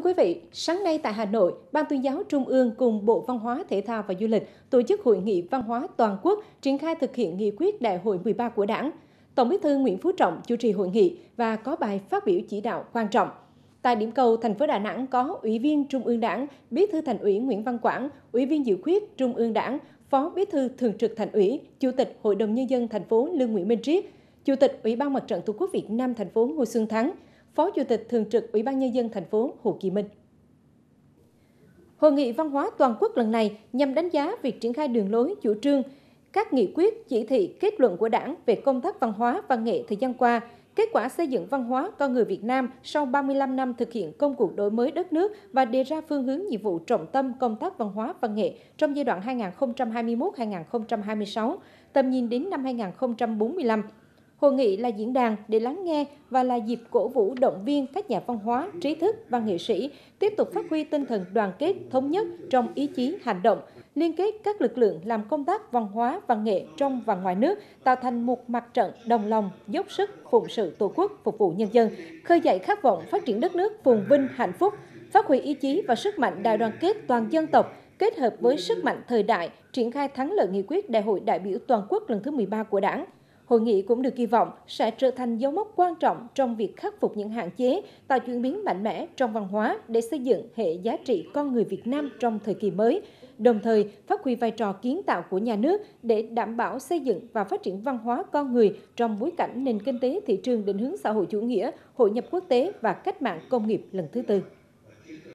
Thưa quý vị, sáng nay tại Hà Nội, Ban tuyên giáo Trung ương cùng Bộ Văn hóa, Thể thao và Du lịch tổ chức hội nghị văn hóa toàn quốc triển khai thực hiện nghị quyết Đại hội 13 của Đảng. Tổng Bí thư Nguyễn Phú Trọng chủ trì hội nghị và có bài phát biểu chỉ đạo quan trọng. Tại điểm cầu thành phố Đà Nẵng có Ủy viên Trung ương Đảng, Bí thư Thành ủy Nguyễn Văn Quảng, Ủy viên Dự khuyết Trung ương Đảng, Phó Bí thư Thường trực Thành ủy, Chủ tịch Hội đồng nhân dân thành phố Lương Nguyễn Minh Triết, Chủ tịch Ủy ban Mặt trận Tổ quốc Việt Nam thành phố Ngô Xuân Thắng, Phó Chủ tịch Thường trực Ủy ban Nhân dân thành phố Hồ Chí Minh. Hội nghị văn hóa toàn quốc lần này nhằm đánh giá việc triển khai đường lối chủ trương, các nghị quyết, chỉ thị, kết luận của Đảng về công tác văn hóa văn nghệ thời gian qua, kết quả xây dựng văn hóa con người Việt Nam sau 35 năm thực hiện công cuộc đổi mới đất nước và đề ra phương hướng nhiệm vụ trọng tâm công tác văn hóa văn nghệ trong giai đoạn 2021-2026, tầm nhìn đến năm 2045. Hội nghị là diễn đàn để lắng nghe và là dịp cổ vũ động viên các nhà văn hóa, trí thức và nghệ sĩ tiếp tục phát huy tinh thần đoàn kết, thống nhất trong ý chí hành động, liên kết các lực lượng làm công tác văn hóa, văn nghệ trong và ngoài nước, tạo thành một mặt trận đồng lòng, dốc sức, phụng sự Tổ quốc, phục vụ nhân dân, khơi dậy khát vọng phát triển đất nước phồn vinh, hạnh phúc, phát huy ý chí và sức mạnh đại đoàn kết toàn dân tộc, kết hợp với sức mạnh thời đại, triển khai thắng lợi nghị quyết Đại hội đại biểu toàn quốc lần thứ 13 của Đảng, Hội nghị cũng được kỳ vọng sẽ trở thành dấu mốc quan trọng trong việc khắc phục những hạn chế, tạo chuyển biến mạnh mẽ trong văn hóa để xây dựng hệ giá trị con người Việt Nam trong thời kỳ mới, đồng thời phát huy vai trò kiến tạo của nhà nước để đảm bảo xây dựng và phát triển văn hóa con người trong bối cảnh nền kinh tế thị trường định hướng xã hội chủ nghĩa, hội nhập quốc tế và cách mạng công nghiệp lần thứ tư.